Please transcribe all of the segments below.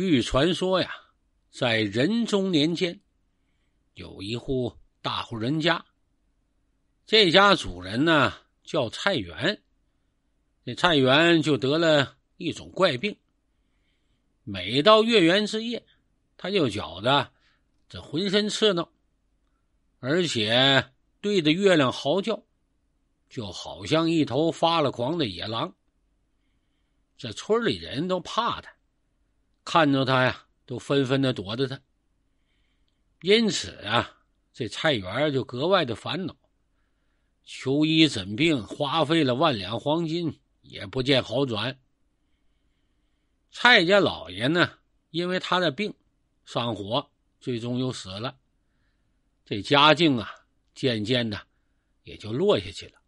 据传说呀，在仁宗年间，有一户大户人家，这家主人呢叫蔡元，这蔡元就得了一种怪病。每到月圆之夜，他就觉得这浑身刺挠，而且对着月亮嚎叫，就好像一头发了狂的野狼。这村里人都怕他。看着他呀，都纷纷的躲着他。因此啊，这菜园儿就格外的烦恼。求医诊病，花费了万两黄金，也不见好转。蔡家老爷呢，因为他的病上火，最终又死了。这家境啊，渐渐的也就落下去了。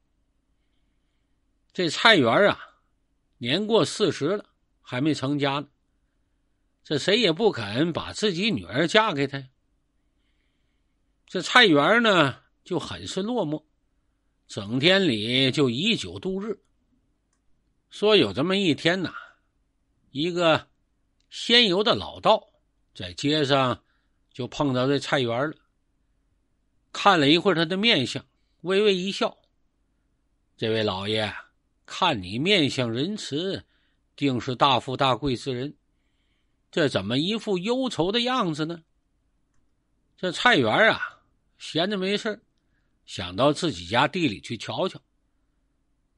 这菜园儿啊，年过四十了，还没成家呢。这谁也不肯把自己女儿嫁给他。这菜园呢，就很是落寞，整天里就以酒度日。说有这么一天呐，一个仙游的老道在街上就碰到这菜园了。看了一会儿他的面相，微微一笑：“这位老爷，看你面相仁慈，定是大富大贵之人。”这怎么一副忧愁的样子呢？这菜园啊，闲着没事想到自己家地里去瞧瞧。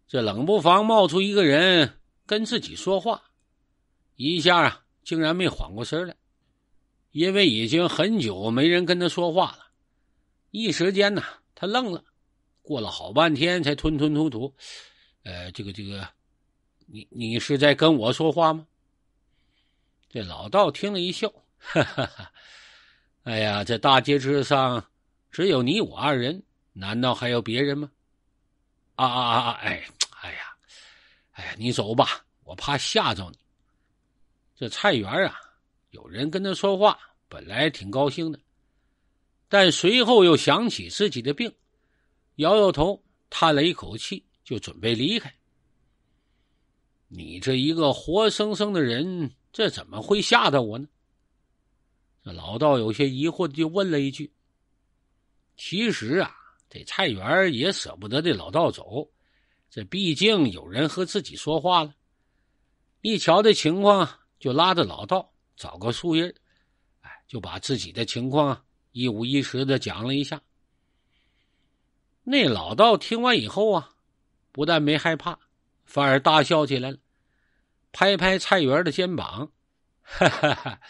这冷不防冒出一个人跟自己说话，一下啊，竟然没缓过神来，因为已经很久没人跟他说话了。一时间呢，他愣了，过了好半天才吞吞吐吐：“呃，这个这个，你你是在跟我说话吗？”这老道听了一笑，哈哈哈！哎呀，这大街之上，只有你我二人，难道还有别人吗？啊啊啊！哎，哎呀，哎，呀，你走吧，我怕吓着你。这菜园啊，有人跟他说话，本来挺高兴的，但随后又想起自己的病，摇摇头，叹了一口气，就准备离开。你这一个活生生的人。这怎么会吓到我呢？这老道有些疑惑的就问了一句：“其实啊，这菜园也舍不得这老道走，这毕竟有人和自己说话了。一瞧这情况，就拉着老道找个树荫，哎，就把自己的情况啊一五一十的讲了一下。那老道听完以后啊，不但没害怕，反而大笑起来了。”拍拍菜园的肩膀，哈哈哈！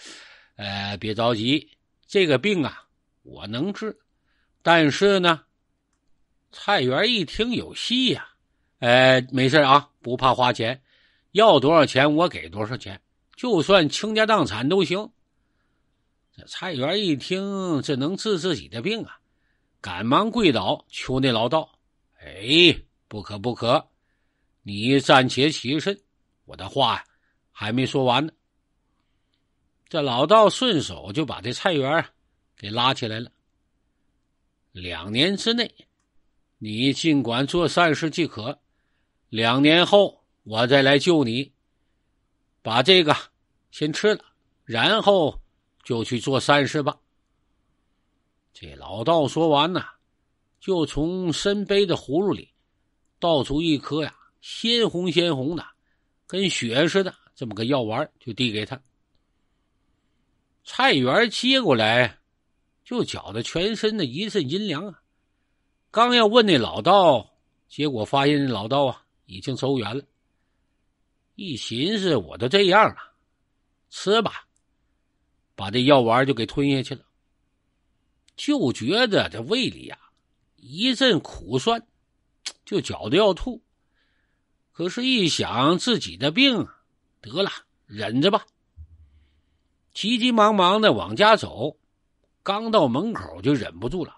呃，别着急，这个病啊，我能治。但是呢，菜园一听有戏呀，呃，没事啊，不怕花钱，要多少钱我给多少钱，就算倾家荡产都行。这菜园一听这能治自己的病啊，赶忙跪倒求那老道：“哎，不可不可，你暂且起身。”我的话还没说完呢。这老道顺手就把这菜园给拉起来了。两年之内，你尽管做善事即可。两年后我再来救你。把这个先吃了，然后就去做善事吧。这老道说完呢，就从身背的葫芦里倒出一颗呀，鲜红鲜红的。跟血似的，这么个药丸就递给他。菜园接过来，就觉得全身的一阵阴凉啊。刚要问那老道，结果发现那老道啊已经走远了。一寻思，我都这样了，吃吧，把这药丸就给吞下去了。就觉得这胃里呀一阵苦酸，就觉得要吐。可是，一想自己的病得了，忍着吧。急急忙忙的往家走，刚到门口就忍不住了，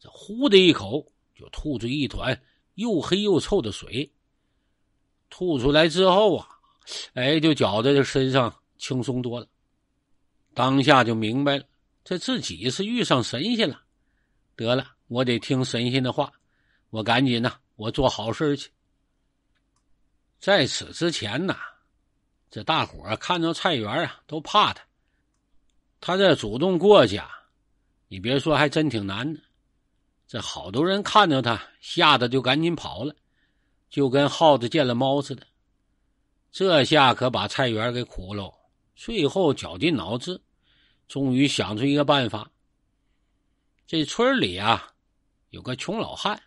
这呼的一口就吐出一团又黑又臭的水。吐出来之后啊，哎，就觉得这身上轻松多了。当下就明白了，这自己是遇上神仙了。得了，我得听神仙的话，我赶紧呐，我做好事去。在此之前呢，这大伙看着菜园啊，都怕他。他这主动过去，啊，你别说，还真挺难的。这好多人看着他，吓得就赶紧跑了，就跟耗子见了猫似的。这下可把菜园给苦喽。最后绞尽脑汁，终于想出一个办法。这村里啊，有个穷老汉，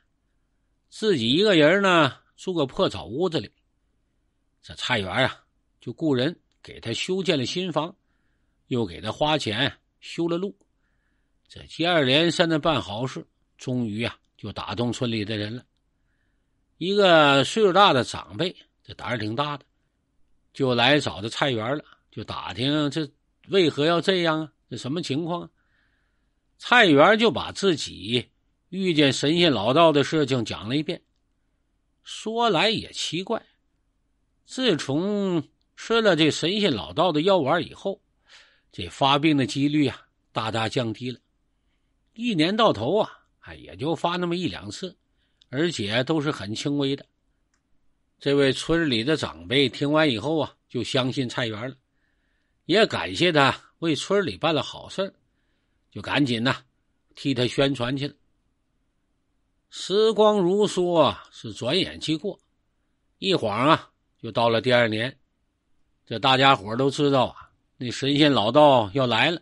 自己一个人呢，住个破草屋子里。这菜园啊，就雇人给他修建了新房，又给他花钱修了路。这接二连三的办好事，终于啊，就打动村里的人了。一个岁数大的长辈，这胆儿挺大的，就来找这菜园了，就打听这为何要这样啊？这什么情况？菜园就把自己遇见神仙老道的事情讲了一遍。说来也奇怪。自从吃了这神仙老道的药丸以后，这发病的几率啊大大降低了，一年到头啊，哎，也就发那么一两次，而且都是很轻微的。这位村里的长辈听完以后啊，就相信菜园了，也感谢他为村里办了好事，就赶紧呢替他宣传去了。时光如梭，是转眼即过，一晃啊。又到了第二年，这大家伙都知道啊，那神仙老道要来了，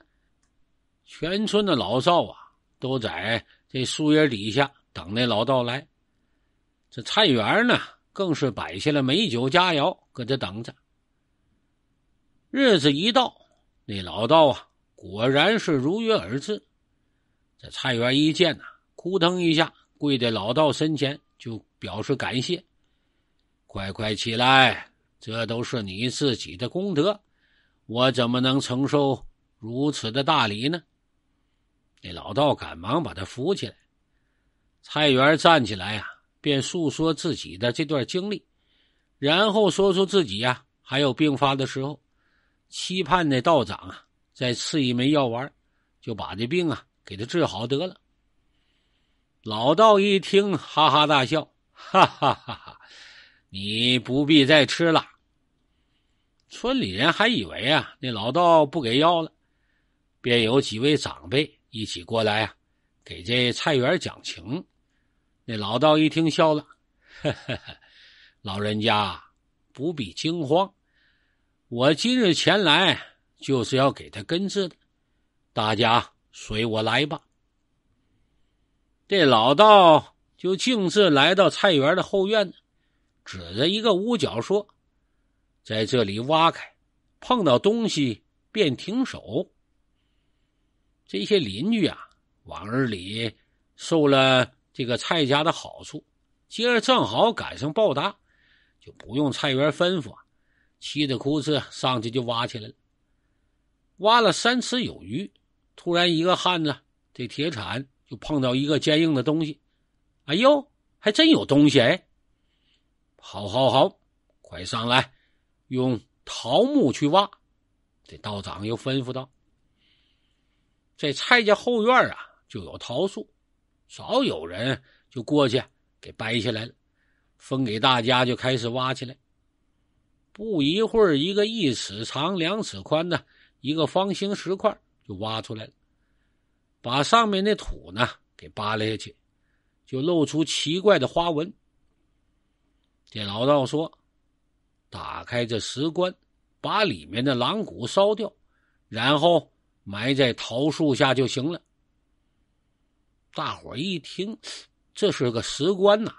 全村的老少啊都在这树荫底下等那老道来。这菜园呢，更是摆下了美酒佳肴，搁这等着。日子一到，那老道啊，果然是如约而至。这菜园一见呐，扑腾一下跪在老道身前，就表示感谢。快快起来！这都是你自己的功德，我怎么能承受如此的大礼呢？那老道赶忙把他扶起来。菜园站起来呀，便诉说自己的这段经历，然后说出自己呀还有病发的时候，期盼那道长啊再赐一枚药丸，就把这病啊给他治好得了。老道一听，哈哈大笑，哈哈哈哈。你不必再吃了。村里人还以为啊，那老道不给药了，便有几位长辈一起过来啊，给这菜园讲情。那老道一听笑了，哈哈哈！老人家不必惊慌，我今日前来就是要给他根治的。大家随我来吧。这老道就径自来到菜园的后院。指着一个屋角说：“在这里挖开，碰到东西便停手。”这些邻居啊，往日里受了这个蔡家的好处，今儿正好赶上报答，就不用菜园吩咐，气的哭哧上去就挖起来了。挖了三尺有余，突然一个汉子，这铁铲就碰到一个坚硬的东西，“哎呦，还真有东西！”哎！好好好，快上来！用桃木去挖。这道长又吩咐道：“这蔡家后院啊，就有桃树，早有人就过去给掰下来了，分给大家就开始挖起来。不一会儿，一个一尺长、两尺宽的，一个方形石块就挖出来了，把上面那土呢给扒拉下去，就露出奇怪的花纹。”这老道说：“打开这石棺，把里面的狼骨烧掉，然后埋在桃树下就行了。”大伙一听，这是个石棺呐！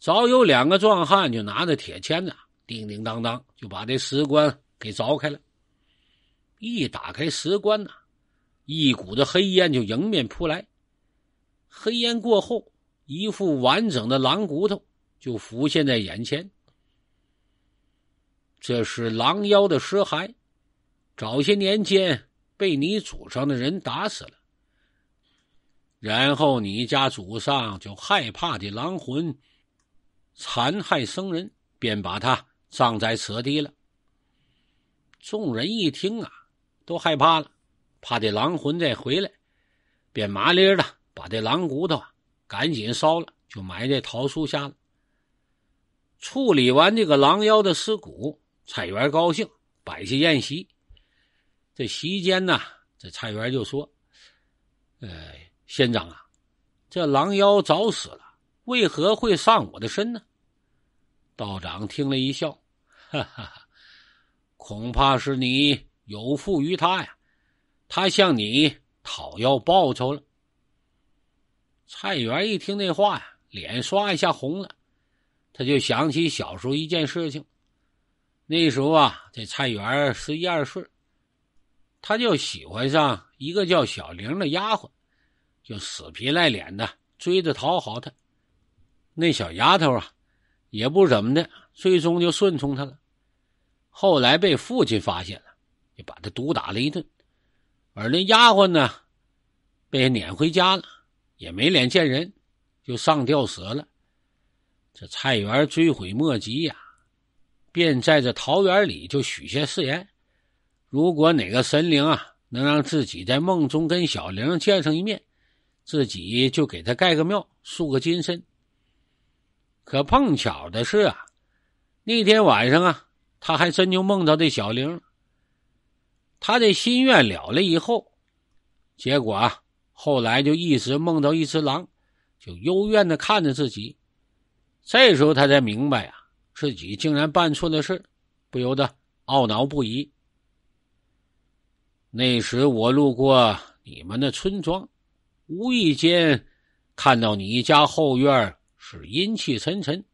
早有两个壮汉就拿着铁钎子，叮叮当当就把这石棺给凿开了。一打开石棺呐，一股子黑烟就迎面扑来。黑烟过后，一副完整的狼骨头。就浮现在眼前。这是狼妖的尸骸，早些年间被你祖上的人打死了。然后你家祖上就害怕这狼魂残害生人，便把它葬在此地了。众人一听啊，都害怕了，怕这狼魂再回来，便麻利的把这狼骨头赶紧烧了，就埋在桃树下了。处理完这个狼妖的尸骨，菜园高兴摆下宴席。这席间呢，这菜园就说：“呃，仙长啊，这狼妖早死了，为何会上我的身呢？”道长听了一笑：“哈哈哈，恐怕是你有负于他呀，他向你讨要报酬了。”菜园一听那话呀，脸刷一下红了。他就想起小时候一件事情，那时候啊，这菜园十一二岁，他就喜欢上一个叫小玲的丫鬟，就死皮赖脸的追着讨好她。那小丫头啊，也不怎么的，最终就顺从他了。后来被父亲发现了，就把他毒打了一顿。而那丫鬟呢，被撵回家了，也没脸见人，就上吊死了。这菜园追悔莫及呀，便在这桃园里就许下誓言：如果哪个神灵啊，能让自己在梦中跟小玲见上一面，自己就给他盖个庙，塑个金身。可碰巧的是啊，那天晚上啊，他还真就梦到这小玲。他的心愿了了以后，结果啊，后来就一直梦到一只狼，就幽怨的看着自己。这时候他才明白呀，自己竟然办错了事，不由得懊恼不已。那时我路过你们的村庄，无意间看到你家后院是阴气沉沉，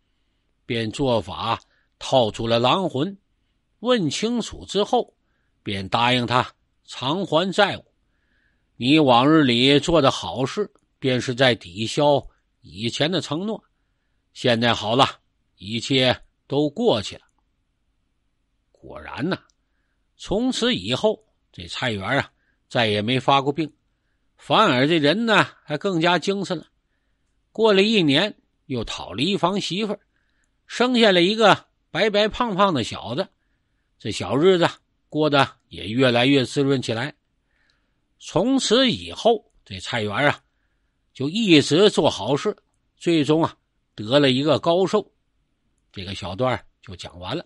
便做法套出了狼魂，问清楚之后，便答应他偿还债务。你往日里做的好事，便是在抵消以前的承诺。现在好了，一切都过去了。果然呢，从此以后，这菜园啊，再也没发过病，反而这人呢，还更加精神了。过了一年，又讨了一房媳妇儿，生下了一个白白胖胖的小子。这小日子过得也越来越滋润起来。从此以后，这菜园啊，就一直做好事，最终啊。得了一个高寿，这个小段就讲完了。